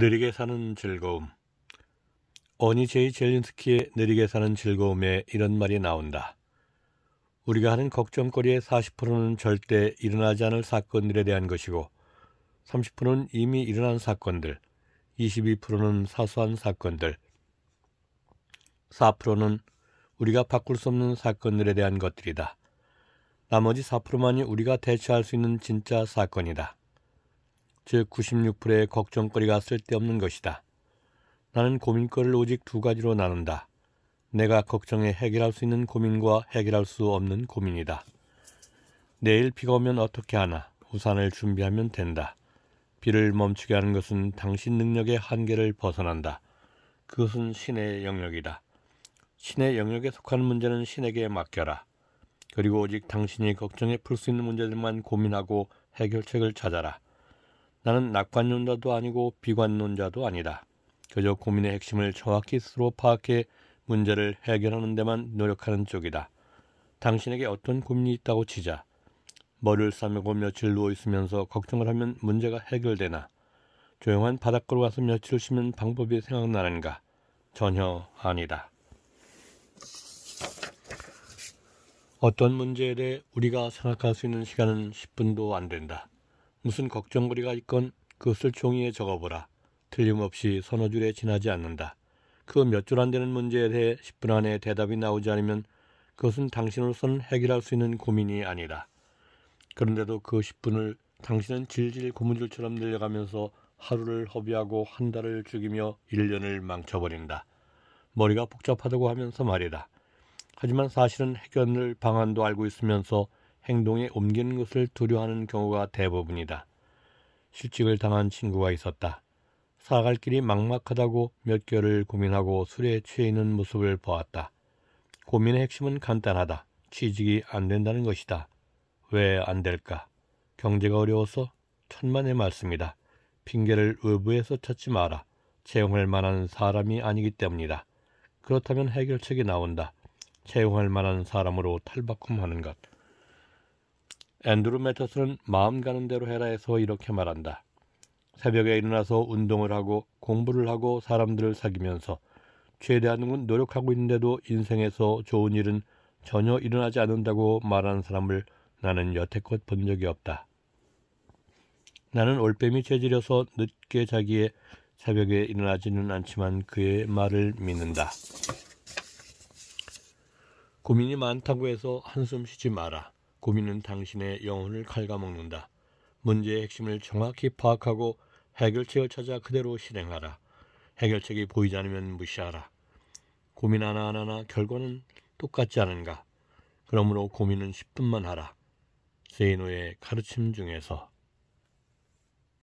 느리게 사는 즐거움 어니 제이 젤린스키의 느리게 사는 즐거움에 이런 말이 나온다. 우리가 하는 걱정거리의 40%는 절대 일어나지 않을 사건들에 대한 것이고 30%는 이미 일어난 사건들, 22%는 사소한 사건들, 4%는 우리가 바꿀 수 없는 사건들에 대한 것들이다. 나머지 4%만이 우리가 대처할 수 있는 진짜 사건이다. 제9 6의 걱정거리가 쓸데없는 것이다. 나는 고민거리를 오직 두 가지로 나눈다. 내가 걱정해 해결할 수 있는 고민과 해결할 수 없는 고민이다. 내일 비가 오면 어떻게 하나? 우산을 준비하면 된다. 비를 멈추게 하는 것은 당신 능력의 한계를 벗어난다. 그것은 신의 영역이다. 신의 영역에 속한 문제는 신에게 맡겨라. 그리고 오직 당신이 걱정해 풀수 있는 문제들만 고민하고 해결책을 찾아라. 나는 낙관론자도 아니고 비관론자도 아니다. 그저 고민의 핵심을 정확히 스스로 파악해 문제를 해결하는 데만 노력하는 쪽이다. 당신에게 어떤 고민이 있다고 치자. 머리를 싸매고 며칠 누워 있으면서 걱정을 하면 문제가 해결되나? 조용한 바닷가로 가서 며칠 쉬면 방법이 생각나는가? 전혀 아니다. 어떤 문제에 대해 우리가 생각할 수 있는 시간은 10분도 안 된다. 무슨 걱정거리가 있건 그것을 종이에 적어보라. 틀림없이 서너 줄에 지나지 않는다. 그 몇 줄 안 되는 문제에 대해 10분 안에 대답이 나오지 않으면 그것은 당신으로선 해결할 수 있는 고민이 아니다. 그런데도 그 10분을 당신은 질질 고무줄처럼 늘려가면서 하루를 허비하고 한 달을 죽이며 1년을 망쳐버린다. 머리가 복잡하다고 하면서 말이다. 하지만 사실은 해결을 방안도 알고 있으면서 행동에 옮기는 것을 두려워하는 경우가 대부분이다. 실직을 당한 친구가 있었다. 살아갈 길이 막막하다고 몇 개월을 고민하고 술에 취해 있는 모습을 보았다. 고민의 핵심은 간단하다. 취직이 안 된다는 것이다. 왜 안 될까? 경제가 어려워서 천만의 말씀이다. 핑계를 외부에서 찾지 마라. 채용할 만한 사람이 아니기 때문이다. 그렇다면 해결책이 나온다. 채용할 만한 사람으로 탈바꿈하는 것. 앤드루 매터스는 마음 가는 대로 해라 해서 이렇게 말한다. 새벽에 일어나서 운동을 하고 공부를 하고 사람들을 사귀면서 최대한은 노력하고 있는데도 인생에서 좋은 일은 전혀 일어나지 않는다고 말하는 사람을 나는 여태껏 본 적이 없다. 나는 올빼미 체질이어서 늦게 자기의 새벽에 일어나지는 않지만 그의 말을 믿는다. 고민이 많다고 해서 한숨 쉬지 마라. 고민은 당신의 영혼을 갉아먹는다. 문제의 핵심을 정확히 파악하고 해결책을 찾아 그대로 실행하라. 해결책이 보이지 않으면 무시하라. 고민 하나하나 나 결과는 똑같지 않은가? 그러므로 고민은 10분만 하라. 세이노의 가르침 중에서